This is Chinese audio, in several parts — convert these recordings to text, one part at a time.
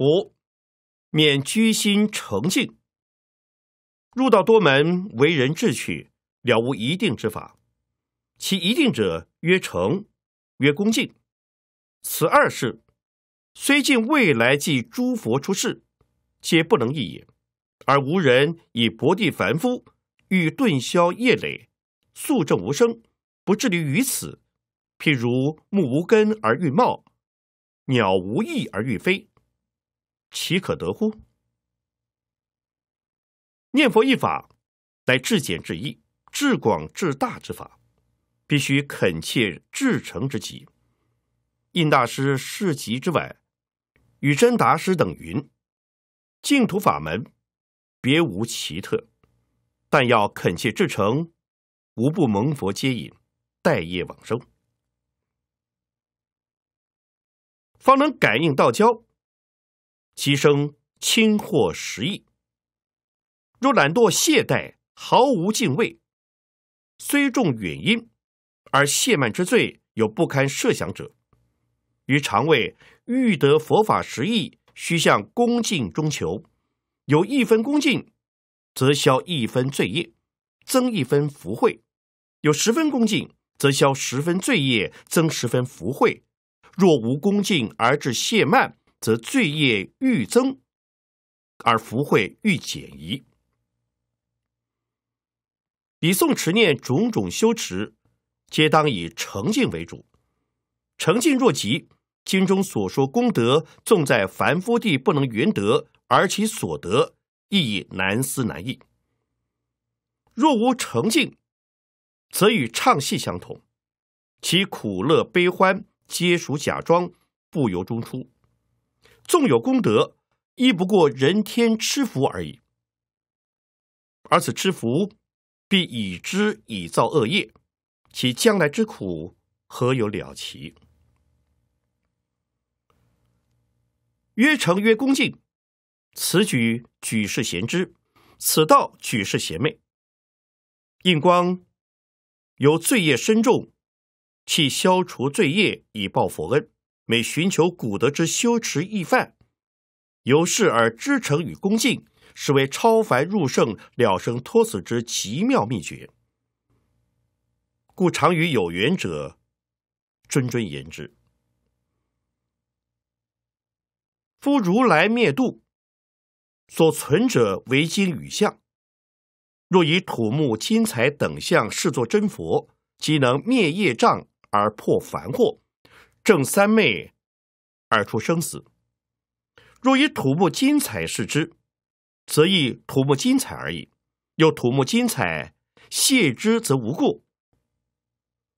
五，免居心诚敬。入道多门，为人智取，了无一定之法。其一定者，曰诚，曰恭敬。此二世虽尽未来即诸佛出世，皆不能易也。而无人以薄地凡夫，欲顿消业累，速证无生，不至于于此，譬如木无根而欲茂，鸟无翼而欲飞。岂可得乎？念佛一法，乃至简至易、至广至大之法，必须恳切至诚之极。印大师世集之外，与真大师等云：净土法门，别无奇特，但要恳切至诚，无不蒙佛接引，待业往生，方能感应道交。牺牲轻或十亿。若懒惰懈怠，毫无敬畏，虽重远因，而懈慢之罪有不堪设想者。于常谓欲得佛法十亿，须向恭敬中求。有一分恭敬，则消一分罪业，增一分福慧；有十分恭敬，则消十分罪业，增十分福慧。若无恭敬而致懈慢。则罪业愈增，而福慧愈减矣。以诵持念种种修持，皆当以诚敬为主。诚敬若极，经中所说功德，纵在凡夫地不能圆得，而其所得亦已难思难议。若无诚敬，则与唱戏相同，其苦乐悲欢皆属假装，不由中出。纵有功德，亦不过人天吃福而已。而此吃福，必以之以造恶业，其将来之苦，何有了其？曰成曰恭敬，此举举世贤之，此道举世贤昧。印光有罪业深重，弃消除罪业以报佛恩。每寻求古德之修持义范，由是而知诚与恭敬，是为超凡入圣、了生脱死之奇妙秘诀。故常与有缘者谆谆言之。夫如来灭度，所存者唯金与相。若以土木、金财等相视作真佛，即能灭业障而破凡惑？正三昧而出生死，若以土木金彩视之，则亦土木金彩而已。又土木金彩，谢之则无过；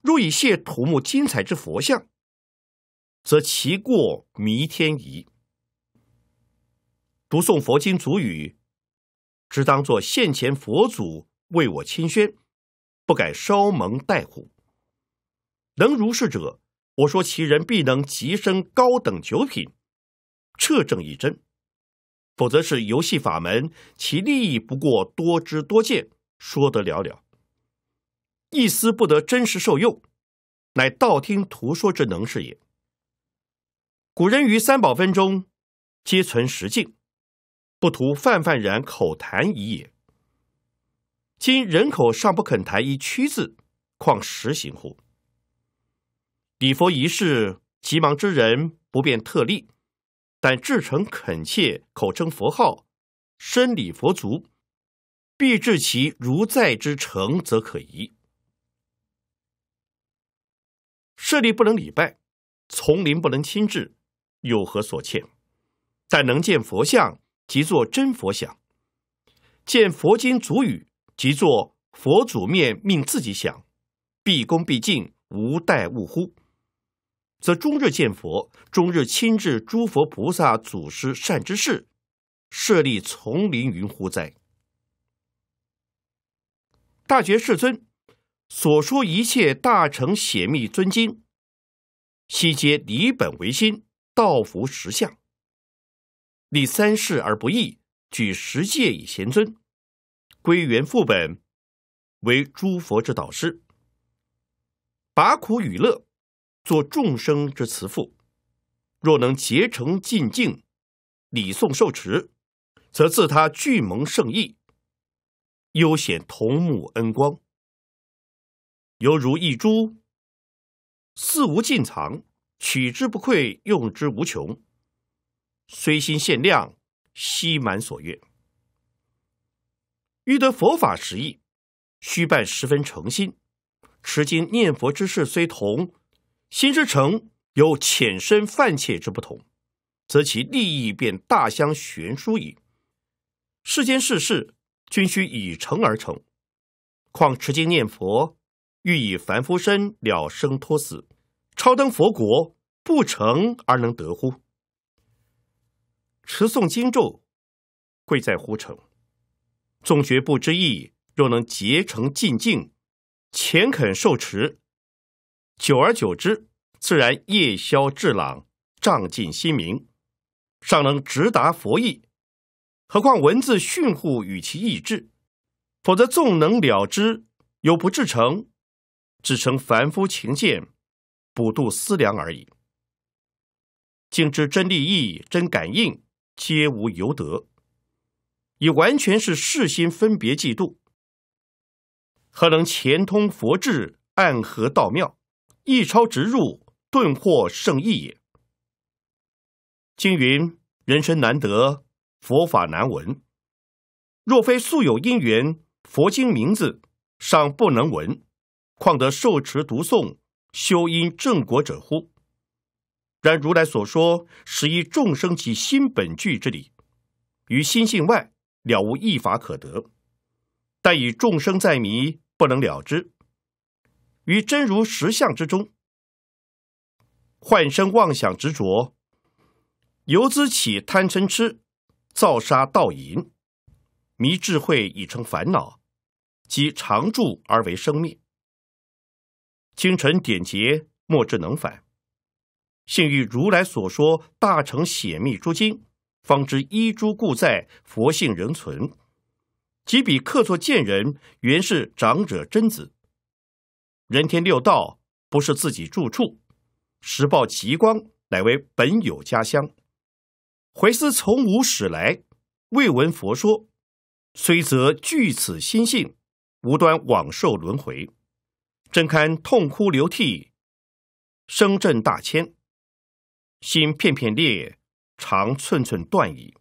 若以谢土木金彩之佛像，则其过弥天矣。读诵佛经祖语，只当作现前佛祖为我亲宣，不敢稍蒙带虎。能如是者。我说其人必能跻升高等九品，彻证一真；否则是游戏法门，其利益不过多知多见，说得寥寥，一丝不得真实受用，乃道听途说之能事也。古人于三宝分中，皆存实境，不图泛泛然口谈已也。今人口尚不肯谈一曲字，况实行乎？礼佛一事，急忙之人不便特例，但至诚恳切，口称佛号，身礼佛足，必至其如在之诚，则可疑。舍利不能礼拜，丛林不能亲至，有何所欠？但能见佛像，即作真佛想；见佛经足语，即作佛祖面命自己想，毕恭毕敬，无怠勿乎。则终日见佛，终日亲至诸佛菩萨祖师善之事，设立丛林云乎哉？大觉世尊所说一切大乘显密尊经，悉皆离本为心，道服实相，立三世而不易，举十界以贤尊，归元复本，为诸佛之导师，拔苦与乐。做众生之慈父，若能结诚尽敬，礼诵受持，则自他具蒙圣意，尤显同母恩光。犹如一珠，似无尽藏，取之不愧，用之无穷。虽心限量，悉满所愿。欲得佛法实意，须办十分诚心。持经念佛之事虽同。心之诚有浅深、犯切之不同，则其利益便大相悬殊矣。世间世事均需以诚而成，况持经念佛，欲以凡夫身了生脱死，超登佛国，不成而能得乎？持诵经咒，贵在乎诚。纵觉不知义，若能结诚尽境，虔恳受持。久而久之，自然夜宵智朗，仗尽心明，尚能直达佛意。何况文字训护，与其意志，否则纵能了之，有不至成，只成凡夫情见，补度思量而已。静知真立意、真感应，皆无由得，已完全是世心分别嫉妒。何能前通佛智，暗合道妙？一超直入，顿获胜益也。经云：“人生难得，佛法难闻。若非素有因缘，佛经名字尚不能闻，况得受持读诵修因正果者乎？”然如来所说，实依众生其心本具之理，于心性外了无一法可得。但以众生在迷，不能了之。于真如实相之中，幻生妄想执着，由资起贪嗔痴，造杀盗淫，迷智慧已成烦恼，即常住而为生灭。清晨点结，莫智能返，幸遇如来所说大乘显密诸经，方知一诸故在，佛性仍存。即彼客座见人，原是长者真子。人天六道不是自己住处，时报极光乃为本有家乡。回思从无始来，未闻佛说，虽则具此心性，无端往受轮回，真堪痛哭流涕，声震大千，心片片裂，肠寸寸断矣。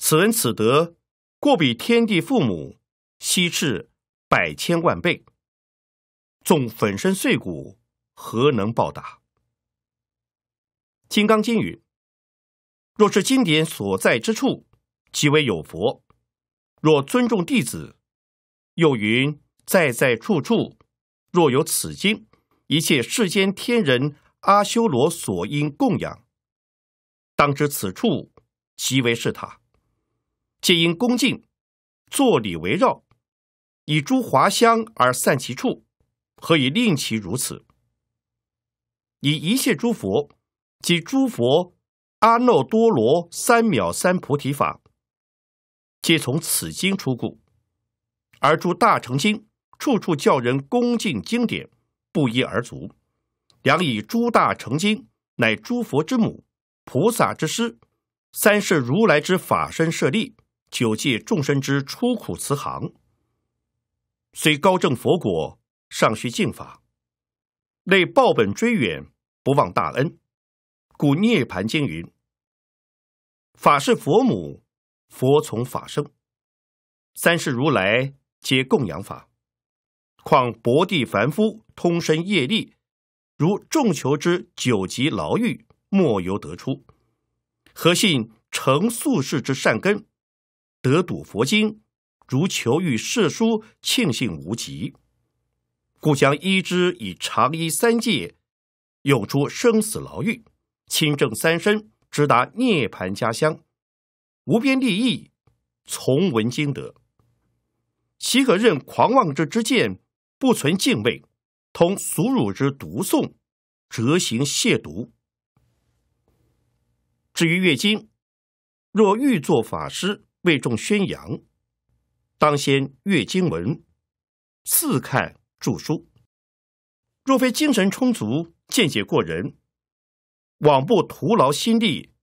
此人此德，过比天地父母，希至百千万倍。纵粉身碎骨，何能报答？《金刚经》云：“若是经典所在之处，即为有佛；若尊重弟子。”又云：“在在处处，若有此经，一切世间天人阿修罗所应供养，当知此处即为是塔。”皆因恭敬，坐礼围绕，以诸华香而散其处。何以令其如此？以一切诸佛及诸佛阿耨多罗三藐三菩提法，皆从此经出故。而诸大乘经处处教人恭敬经典，不一而足。两以诸大乘经乃诸佛之母，菩萨之师，三是如来之法身设立，九界众生之出苦慈航。虽高证佛果。尚须敬法，内报本追远，不忘大恩。故《涅盘经》云：“法是佛母，佛从法生。三世如来皆供养法，况薄地凡夫通身业力，如众求之九级牢狱，莫由得出。何信成素世之善根，得睹佛经，如求遇世书，庆幸无极。”故将依之以长衣三界，永出生死牢狱，亲证三身，直达涅槃家乡，无边利益，从文经得。岂可任狂妄之之见，不存敬畏，同俗辱之毒诵，折行亵渎。至于月经，若欲做法师为众宣扬，当先月经文，次看。著书，若非精神充足、见解过人，枉不徒劳心力、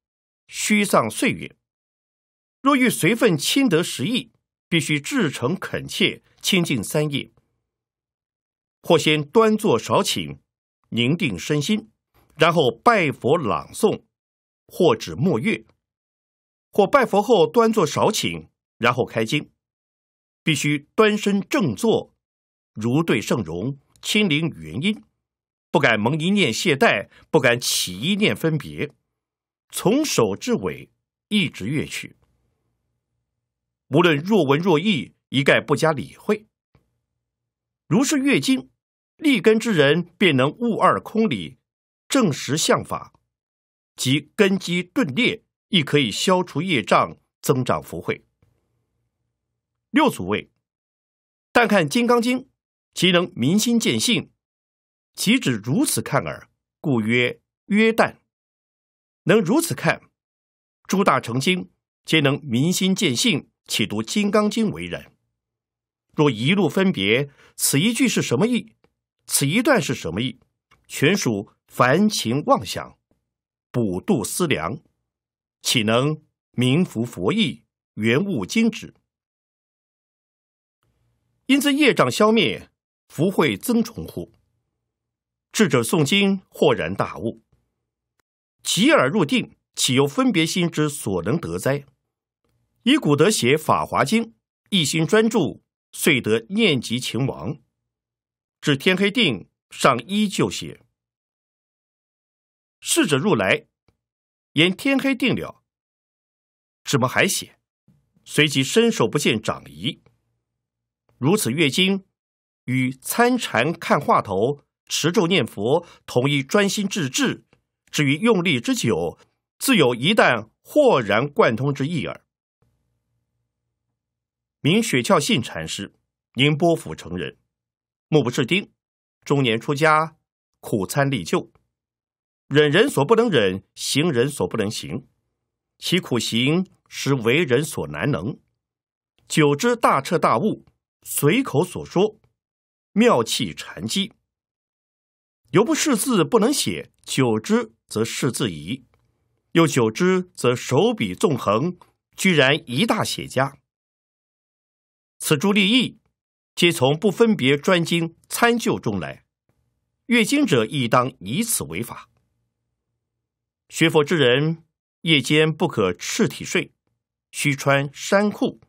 虚丧岁月。若欲随份亲得实意，必须至诚恳切、清净三业。或先端坐少顷，宁定身心，然后拜佛朗诵；或指默阅；或拜佛后端坐少顷，然后开经。必须端身正坐。如对圣容亲临原因，不敢蒙一念懈怠，不敢起一念分别，从首至尾一直阅去。无论若文若义，一概不加理会。如是阅经，立根之人便能悟二空理，正实相法，即根基顿烈，亦可以消除业障，增长福慧。六祖位。但看《金刚经》。岂能明心见性？岂止如此看耳？故曰：曰旦。能如此看，诸大成经皆能明心见性，岂读《金刚经》为然？若一路分别，此一句是什么意？此一段是什么意？全属凡情妄想，补度思量，岂能明佛佛意，圆悟经旨？因此业障消灭。福慧增重乎？智者诵经，豁然大悟，起而入定，岂由分别心之所能得哉？以古德写《法华经》，一心专注，遂得念及情亡，至天黑定，尚依旧写。逝者入来，言天黑定了，怎么还写？随即伸手不见掌移。如此月经。与参禅、看话头、持咒、念佛，同一专心致志。至于用力之久，自有一旦豁然贯通之意耳。明雪窍信禅师，宁波府成人，目不识丁，中年出家，苦参历究，忍人所不能忍，行人所不能行，其苦行实为人所难能。久之，大彻大悟，随口所说。妙气禅机，犹不识字不能写，久之则识字矣；又久之则手笔纵横，居然一大写家。此诸利益，皆从不分别专精参究中来。阅经者亦当以此为法。学佛之人，夜间不可赤体睡，须穿衫裤，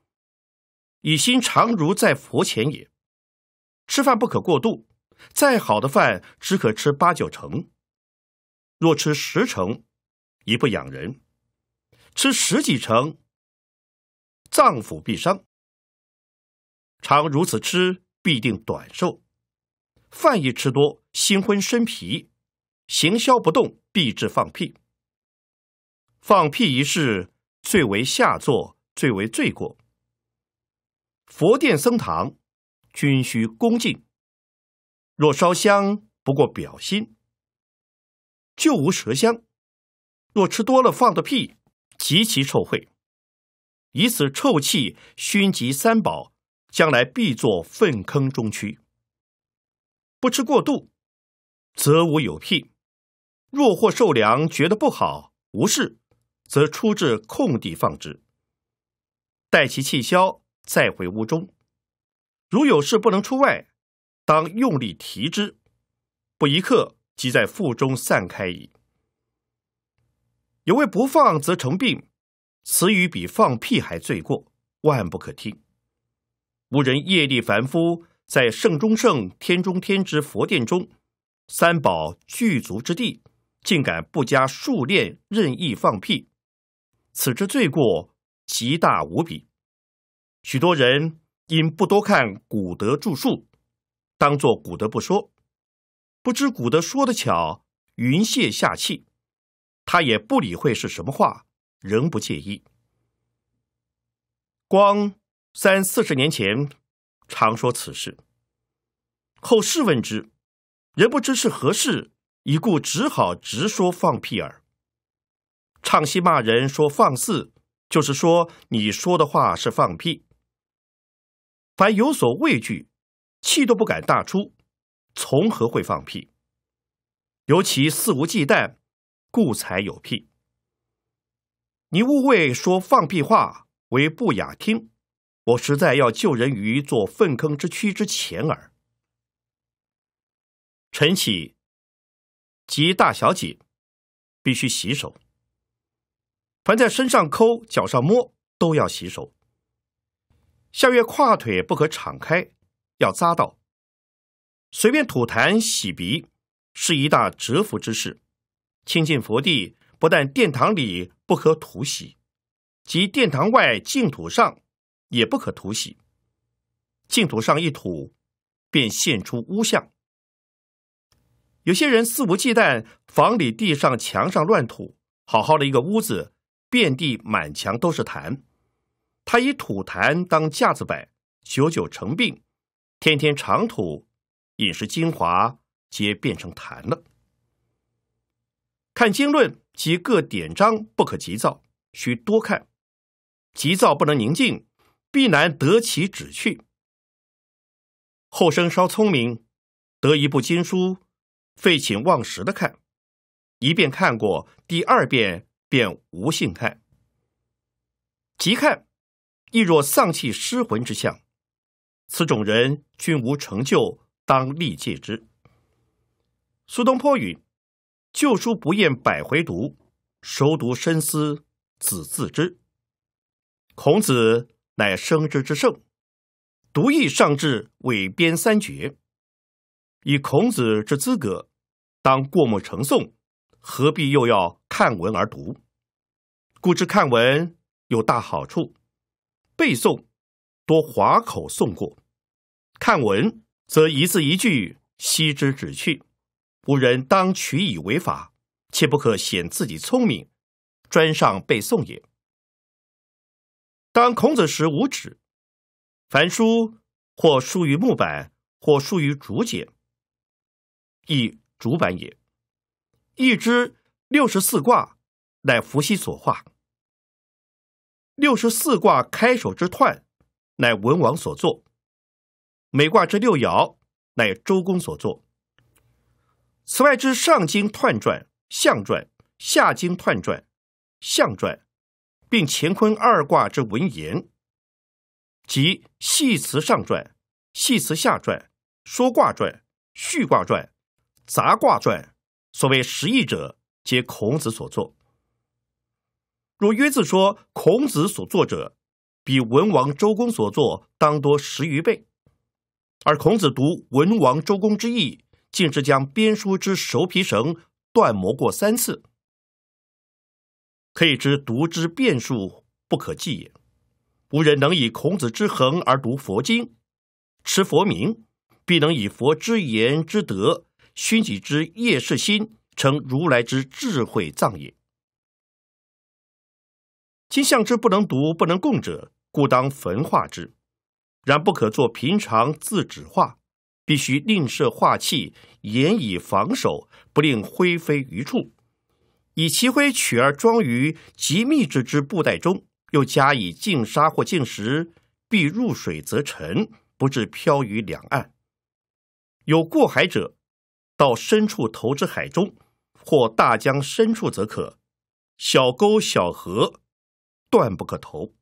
以心常如在佛前也。吃饭不可过度，再好的饭只可吃八九成。若吃十成，一不养人；吃十几成，脏腑必伤。常如此吃，必定短寿。饭一吃多，心昏身疲，行销不动，必致放屁。放屁一事，最为下作，最为罪过。佛殿僧堂。均需恭敬。若烧香不过表心，就无舌香；若吃多了放的屁，极其臭秽，以此臭气熏及三宝，将来必作粪坑中蛆。不吃过度，则无有屁；若或受凉觉得不好，无事，则出至空地放之，待其气消，再回屋中。如有事不能出外，当用力提之，不一刻即在腹中散开矣。有谓不放则成病，此语比放屁还罪过，万不可听。吾人业力凡夫，在圣中圣、天中天之佛殿中，三宝具足之地，竟敢不加数念任意放屁，此之罪过极大无比。许多人。因不多看古德著述，当作古德不说。不知古德说的巧，云泄下气，他也不理会是什么话，仍不介意。光三四十年前，常说此事。后试问之，人不知是何事，已故只好直说放屁耳。唱戏骂人说放肆，就是说你说的话是放屁。凡有所畏惧，气都不敢大出，从何会放屁？尤其肆无忌惮，故才有屁。你勿谓说放屁话为不雅听，我实在要救人于做粪坑之蛆之前耳。晨起及大小姐必须洗手。凡在身上抠、脚上摸，都要洗手。下月胯腿不可敞开，要扎到。随便吐痰洗鼻，是一大折福之事。亲近佛地，不但殿堂里不可吐洗，即殿堂外净土上也不可吐洗。净土上一吐，便现出污相。有些人肆无忌惮，房里、地上、墙上乱吐，好好的一个屋子，遍地满墙都是痰。他以吐痰当架子摆，久久成病，天天长吐，饮食精华皆变成痰了。看经论及各典章，不可急躁，需多看。急躁不能宁静，必难得其旨趣。后生稍聪明，得一部经书，废寝忘食的看，一遍看过，第二遍便无兴趣。即看。亦若丧气失魂之相，此种人均无成就，当立戒之。苏东坡云：“旧书不厌百回读，熟读深思子自知。”孔子乃生之之圣，独易上至伪编三绝，以孔子之资格，当过目成诵，何必又要看文而读？故知看文有大好处。背诵多划口诵过，看文则一字一句悉之止去，无人当取以为法，切不可显自己聪明，专上背诵也。当孔子时无止，凡书或书于木板，或书于竹简，亦竹板也。一之六十四卦，乃伏羲所化。六十四卦开首之彖，乃文王所作；每卦之六爻，乃周公所作。此外之上经彖传、象传，下经彖传、象传，并乾坤二卦之文言，即系辞上传、系辞下传、说卦传、序卦传、杂卦传，所谓十义者，皆孔子所作。若约自说孔子所作者，比文王周公所作当多十余倍，而孔子读文王周公之意，竟是将编书之熟皮绳断磨过三次，可以知读之变数不可计也。无人能以孔子之横而读佛经，持佛名，必能以佛之言之德熏己之业事心，成如来之智慧藏也。象之不能读、不能供者，故当焚化之；然不可作平常自纸化，必须另设化器，严以防守，不令灰飞于处。以其灰取而装于极密之之布袋中，又加以净沙或净石，必入水则沉，不致漂于两岸。有过海者，到深处投之海中，或大江深处则可；小沟小河。断不可投。